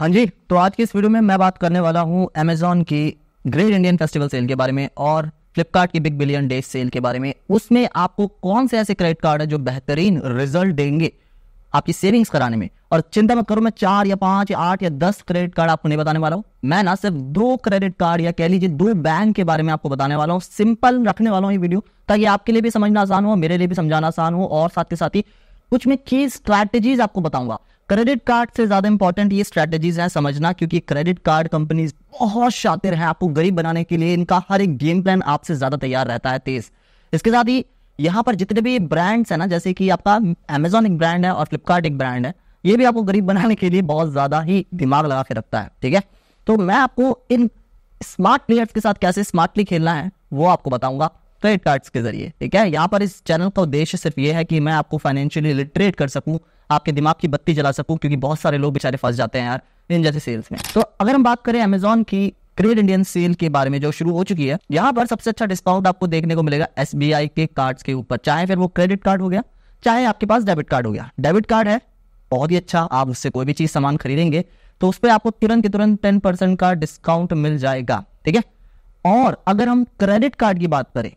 हाँ जी तो आज की इस वीडियो में मैं बात करने वाला हूँ अमेजोन की ग्रेट इंडियन फेस्टिवल सेल के बारे में और फ्लिपकार्ट की बिग बिलियन डे सेल के बारे में उसमें आपको कौन से ऐसे क्रेडिट कार्ड है जो बेहतरीन रिजल्ट देंगे आपकी सेविंग्स कराने में और चिंता मत करो मैं चार या पांच या आठ या दस क्रेडिट कार्ड आपको नहीं बताने वाला हूँ मैं ना सिर्फ दो क्रेडिट कार्ड या कह लीजिए दो बैंक के बारे में आपको बताने वाला हूँ सिंपल रखने वाला हूँ ये वीडियो ताकि आपके लिए भी समझना आसान हो मेरे लिए भी समझाना आसान हो और साथ के साथ ही कुछ मैं की स्ट्रैटेजीज आपको बताऊंगा क्रेडिट कार्ड से ज़्यादा इंपॉर्टेंट ये स्ट्रैटेजीज हैं समझना क्योंकि क्रेडिट कार्ड कंपनीज बहुत शातिर हैं आपको गरीब बनाने के लिए इनका हर एक गेम प्लान आपसे ज़्यादा तैयार रहता है तेज़ इसके साथ ही यहाँ पर जितने भी ब्रांड्स हैं ना जैसे कि आपका अमेजोन एक ब्रांड है और फ्लिपकार्ट एक ब्रांड है ये भी आपको गरीब बनाने के लिए बहुत ज़्यादा ही दिमाग लगा के रखता है ठीक है तो मैं आपको इन स्मार्ट प्लेयर्स के साथ कैसे स्मार्टली खेलना है वो आपको बताऊंगा क्रेडिट कार्ड्स के जरिए ठीक है यहाँ पर इस चैनल का उद्देश्य सिर्फ ये है कि मैं आपको फाइनेंशियली लिटरेट कर सकूँ आपके दिमाग की बत्ती जला सकूँ क्योंकि बहुत सारे लोग बेचारे फंस जाते हैं यार इन जैसे सेल्स में तो अगर हम बात करें अमेजोन की क्रेड इंडियन सेल के बारे में जो शुरू हो चुकी है यहाँ पर सबसे अच्छा डिस्काउंट आपको देखने को मिलेगा एस के कार्ड्स के ऊपर चाहे फिर वो क्रेडिट कार्ड हो गया चाहे आपके पास डेबिट कार्ड हो गया डेबिट कार्ड है बहुत ही अच्छा आप उससे कोई भी चीज़ सामान खरीदेंगे तो उस पर आपको तुरंत के तुरंत टेन परसेंट का डिस्काउंट मिल जाएगा ठीक है और अगर हम क्रेडिट कार्ड की बात करें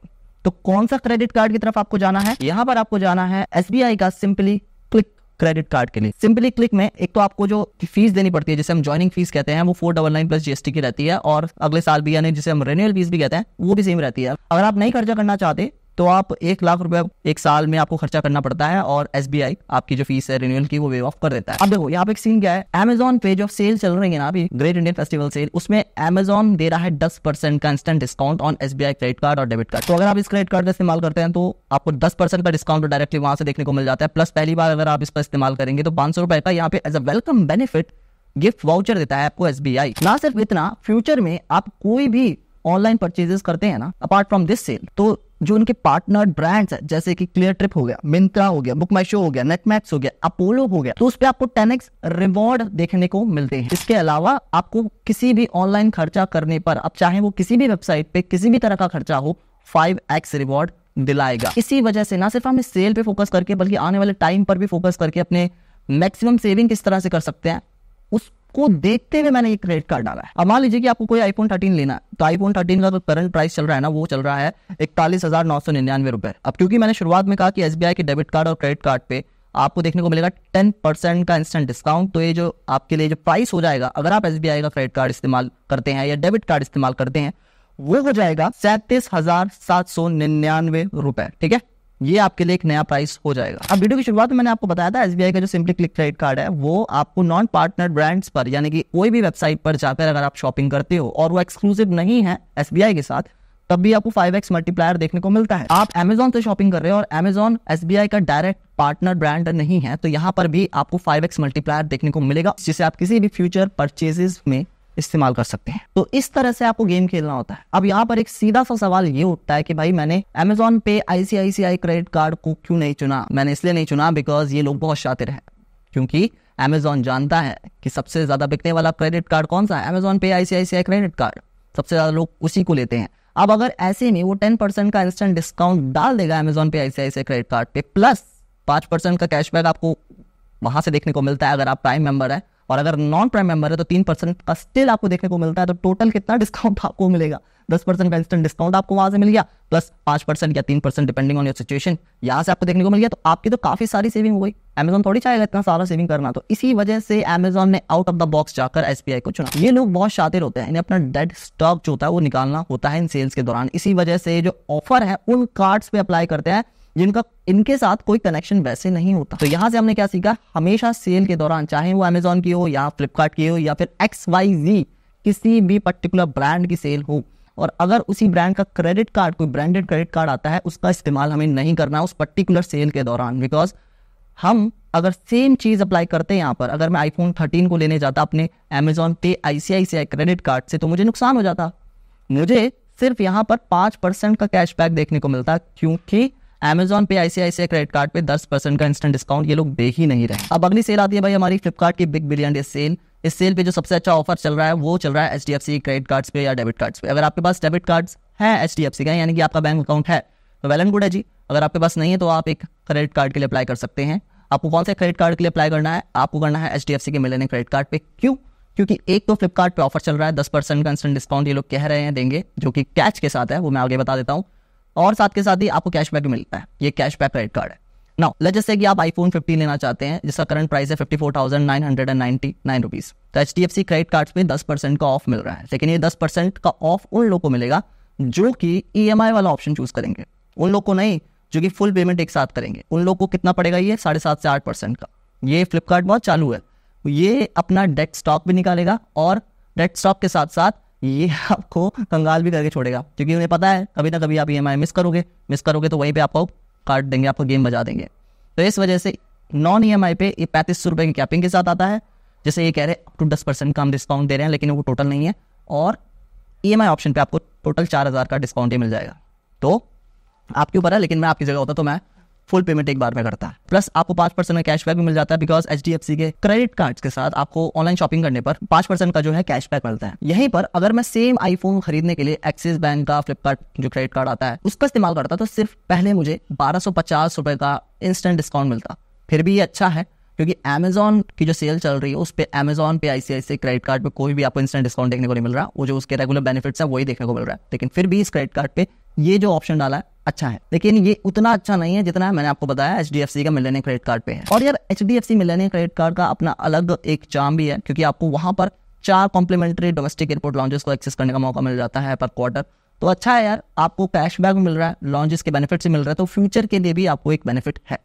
तो कौन सा क्रेडिट कार्ड की तरफ आपको जाना है यहाँ पर आपको जाना है एस का सिंपली क्लिक क्रेडिट कार्ड के लिए सिंपली क्लिक में एक तो आपको जो फीस देनी पड़ती है जिसे हम ज्वाइनिंग फीस कहते हैं वो four double nine plus GST की रहती है और अगले साल भी यानी जिसे हम रेन्यूअल फीस भी कहते हैं वो भी सेम रहती है अगर आप नहीं खर्चा करना चाहते तो आप एक लाख रुपए एक साल में आपको खर्चा करना पड़ता है और एस आपकी जो फीस है रिन्यूअल की वो वे ऑफ कर देता है अब देखो यहाँ पे एक सीन क्या है अमेजोन पे जो सेल चल रही है ना अभी ग्रेट इंडियन फेस्टिवल सेल उसमें अमेजोन दे रहा है दस परसेंट का instant discount on S credit card और डेबिट कार्ड तो अगर आप इस क्रेडिट कार्ड का इस्तेमाल करते हैं तो आपको दस परसेंट का डिस्काउंट डायरेक्टली वहां से देखने को मिल जाता है प्लस पहली बार अगर आप इसका इस्तेमाल करेंगे तो पांच सौ रुपए का यहाँ पे as a welcome benefit gift voucher देता है आपको एस ना सिर्फ इतना फ्यूचर में आप कोई भी ऑनलाइन परचेजेस करते हैं ना अपार्ट फ्रॉम दिस सेल तो जो उनके पार्टनर ब्रांड्स है जैसे कि क्लियर ट्रिप हो गया मिंत्रा हो गया बुक माई शो हो गया नेटमैक्स हो गया अपोलो हो गया तो उस पर आपको टेन रिवॉर्ड देखने को मिलते हैं इसके अलावा आपको किसी भी ऑनलाइन खर्चा करने पर आप चाहे वो किसी भी वेबसाइट पे किसी भी तरह का खर्चा हो फाइव एक्स रिवॉर्ड दिलाएगा इसी वजह से ना सिर्फ हम इस सेल पे फोकस करके बल्कि आने वाले टाइम पर भी फोकस करके अपने मैक्सिमम सेविंग किस तरह से कर सकते हैं उस उसको देखते हुए मैंने ये क्रेडिट कार्ड डाला है अब मान लीजिए कि आपको कोई आईफोन थर्टीन लेना है तो आईफोन थर्टीन का जो करंट प्राइस चल रहा है ना वो चल रहा है इकतालीस हजार नौ सौ निन्यानवे रुपए अब क्योंकि मैंने शुरुआत में कहा कि एस के डेबिट कार्ड और क्रेडिट कार्ड पे आपको देखने को मिलेगा टेन परसेंट का इंस्टेंट डिस्काउंट तो ये जो आपके लिए जो प्राइस हो जाएगा अगर आप एस का क्रेडिट कार्ड इस्तेमाल करते हैं या डेबिट कार्ड इस्तेमाल करते हैं वो हो जाएगा सैंतीस हजार सात सौ निन्यानवे रुपए ठीक है ये आपके लिए एक नया प्राइस हो जाएगा अब वीडियो की शुरुआत में मैंने आपको बताया था एसबीआई का जो सिंपली क्लिक क्रेडिट कार्ड है वो आपको नॉन पार्टनर ब्रांड्स पर यानी कि कोई भी वेबसाइट पर जाकर अगर आप शॉपिंग करते हो और वो एक्सक्लूसिव नहीं है एसबीआई के साथ तब भी आपको फाइव एक्स मल्टीप्लायर देखने को मिलता है आप एमेजॉन से शॉपिंग कर रहे हो और एमेजॉन एस का डायरेक्ट पार्टनर ब्रांड नहीं है तो यहाँ पर भी आपको फाइव एक्स मल्टीप्लायर देखने को मिलेगा जिसे आप किसी भी फ्यूचर परचेजेस में इस्तेमाल कर सकते हैं तो इस तरह से आपको गेम खेलना होता है अब यहाँ पर एक सीधा सा सवाल ये उठता है कि भाई मैंने अमेजोन पे आईसीआईसीआई क्रेडिट कार्ड को क्यों नहीं चुना मैंने इसलिए नहीं चुना बिकॉज ये लोग बहुत शातिर है क्योंकि अमेजोन जानता है कि सबसे ज्यादा बिकने वाला क्रेडिट कार्ड कौन सा है अमेजोन पे आईसीआईसीआई क्रेडिट कार्ड सबसे ज्यादा लोग उसी को लेते हैं अब अगर ऐसे में वो टेन परसेंट का इंस्टेंट डिस्काउंट डाल देगा अमेजोन पे आईसीआईसीआई क्रेडिट कार्ड पे प्लस पांच परसेंट का कैशबैक आपको वहां से देखने को मिलता है अगर आप प्राइम मेंबर है और अगर नॉन प्राइम मेंबर है तो तीन परसेंट का स्टिल आपको देखने को मिलता है तो टोटल कितना डिस्काउंट आपको मिलेगा दस परसेंट का इंस्टेंट डिस्काउंट आपको वहां से मिल गया प्लस पांच परसेंट या तीन percent depending on your situation यहाँ से आपको देखने को मिल गया तो आपकी तो काफ़ी सारी सेविंग हो गई अमेजन थोड़ी चाहेगा इतना सारा सेविंग करना तो इसी वजह से अमेजॉन ने आउट ऑफ द बॉक्स जाकर एस को चुना ये लोग बहुत शातिर होते हैं इन्हें अपना डेड स्टॉक जो होता है वो निकालना होता है इन सेल्स के दौरान इसी वजह से जो ऑफर है उन कार्ड्स पे अप्लाई करते हैं जिनका इनके साथ कोई कनेक्शन वैसे नहीं होता तो यहाँ से हमने क्या सीखा हमेशा सेल के दौरान चाहे वो अमेजोन की हो या फ्लिपकार्ट की हो या फिर एक्स वाई जी किसी भी पर्टिकुलर ब्रांड की सेल हो और अगर उसी ब्रांड का क्रेडिट कार्ड कोई ब्रांडेड क्रेडिट कार्ड आता है उसका इस्तेमाल हमें नहीं करना उस पर्टिकुलर सेल के दौरान बिकॉज हम अगर सेम चीज़ अप्लाई करते हैं यहाँ पर अगर मैं आईफोन थर्टीन को लेने जाता अपने अमेजोन पे आईसीआईसीआई क्रेडिट कार्ड से तो मुझे नुकसान हो जाता मुझे सिर्फ यहाँ पर पाँच परसेंट का कैशबैक देखने को मिलता क्योंकि अमेजोन पे आईसीआईसीआई क्रेडिट कार्ड पे दस परसेंट का इंस्टेंट डिस्काउंट ये लोग दे ही नहीं रहे अब अगली सेल आती है भाई हमारी फ्लिपकार्ट की बिग बिलियन डे सेल इस सेल पे जो सबसे अच्छा ऑफर चल रहा है वो चल रहा है H D F C credit cards पे या डेबिट कार्ड्स पे अगर आपके पास डेबिट कार्ड्स है एच डी एफ सी का यानी कि आपका बैंक अकाउंट है तो वेल एंड गुड है जी अगर आपके पास नहीं है तो आप एक क्रेडिट कार्ड के लिए अप्लाई कर सकते हैं आपको कौन से क्रेडिट कार्ड के लिए अप्लाई करना है आपको करना है एच डी एफ सी के मिलने क्रेडिट कार्ड पे क्यों क्योंकि एक तो फ्लिपकार्ट पे ऑफर चल रहा है दस परसेंट का इंस्टेंट डिस्काउंट ये लोग कह रहे हैं देंगे जो कि कैच के साथ है वो मैं आगे बता देता हूँ और साथ के साथ ही आपको कैशबैक भी मिलता है ये कैशबैक क्रेडिट कार्ड है नाउ लेट से कि आप आईफोन 15 लेना चाहते हैं जिसका करंट प्राइस है fifty four thousand nine hundred and ninety nine rupees तो H D F C credit card में दस परसेंट का ऑफ मिल रहा है लेकिन ये दस परसेंट का ऑफ उन लोग को मिलेगा जो कि ई एम आई वाला ऑप्शन चूज करेंगे उन लोग को नहीं जो कि फुल पेमेंट एक साथ करेंगे उन लोग को कितना पड़ेगा ये साढ़े सात से आठ परसेंट का ये फ्लिपकार्ट बहुत चालू है ये अपना डेस्क स्टॉक भी निकालेगा और डेस्क स्टॉक के साथ साथ ये आपको कंगाल भी करके छोड़ेगा क्योंकि उन्हें पता है कभी ना कभी आप ई मिस करोगे मिस करोगे तो वहीं पर आपको काट देंगे आपको गेम बजा देंगे तो इस वजह से नॉन ई एम आई पे पैंतीस सौ रुपये की कैपिंग के साथ आता है जैसे ये कह रहे हैं अप टू दस परसेंट का हम डिस्काउंट दे रहे हैं लेकिन वो टोटल नहीं है और ई एम आई ऑप्शन पे आपको टोटल चार हज़ार का डिस्काउंट ही मिल जाएगा तो आपके ऊपर है लेकिन मैं आपकी जगह होता तो मैं फुल पेमेंट एक बार में करता है प्लस आपको पांच परसेंट का कैशबैक भी मिल जाता है because H D F C के क्रेडिट कार्ड के साथ आपको ऑनलाइन शॉपिंग करने पर पांच परसेंट का जो है कैशबैक मिलता है यहीं पर अगर मैं सेम आईफोन खरीदने के लिए एक्सिस बैंक का फ्लिपकार्ट जो क्रेडिट कार्ड आता है उसका इस्तेमाल करता तो सिर्फ पहले मुझे बारह सौ पचास का इंस्टेंट डिस्काउंट मिलता फिर भी ये अच्छा है क्योंकि अमेजोन की जो सेल चल रही है उस पर अमेजोन पे आईसीआईसी क्रेडिट कार्ड पे कोई भी आपको इंस्टेंट डिस्काउंट देखने को नहीं मिल रहा वो जो उसके रेगुलर बेनिफिट्स है वही देखने को मिल रहा है लेकिन फिर भी इस क्रेडिट कार्ड पे ये जो ऑप्शन डाला है अच्छा है लेकिन ये उतना अच्छा नहीं है जितना मैंने आपको बताया एच डी एफ सी का मिलेनियम क्रेडिट कार्ड पे है और यार H D F C Millennium credit card का अपना अलग एक चाम भी है क्योंकि आपको वहां पर चार कॉम्प्लीमेंट्री डोमेस्टिक एयरपोर्ट लॉन्जेस को एक्सेस करने का मौका मिल जाता है पर क्वार्टर तो अच्छा है यार आपको कैशबैक मिल रहा है लॉन्जेस के बेनिफिट से मिल रहा है तो फ्यूचर के लिए भी आपको एक बेनिफिट है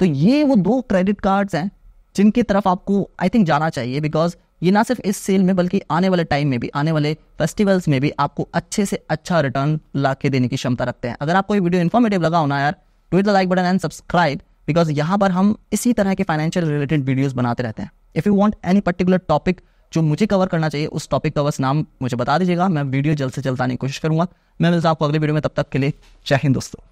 तो ये वो दो क्रेडिट कार्ड्स हैं जिनकी तरफ आपको आई थिंक जाना चाहिए बिकॉज ये ना सिर्फ इस सेल में बल्कि आने वाले टाइम में भी आने वाले फेस्टिवल्स में भी आपको अच्छे से अच्छा रिटर्न ला के देने की क्षमता रखते हैं अगर आपको ये वीडियो इन्फॉर्मेटिव लगा होना यार to the like button and subscribe because यहाँ पर हम इसी तरह के फाइनेंशियल रिलेटेड वीडियोज बनाते रहते हैं if you want any particular topic जो मुझे कवर करना चाहिए उस टॉपिक का बस नाम मुझे बता दीजिएगा मैं वीडियो जल्द से जल्द आने की कोशिश करूंगा मैं मिलता हूँ आपको अगले वीडियो में तब तक के लिए जय हिंद दोस्तों